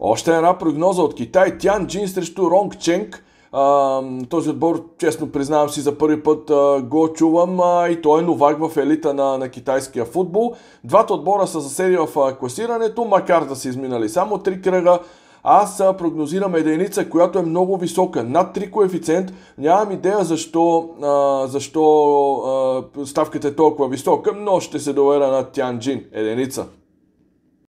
Още една прогноза от Китай. Тян Джин срещу Ронг Ченг. А, този отбор, честно признавам си, за първи път а, го чувам а, и той е новак в елита на, на китайския футбол. Двата отбора са засели в а, класирането, макар да са изминали само три кръга. Аз а, прогнозирам единица, която е много висока, над 3 коефициент. Нямам идея защо, а, защо а, ставката е толкова висока, но ще се доверя на Тян Джин. Единица.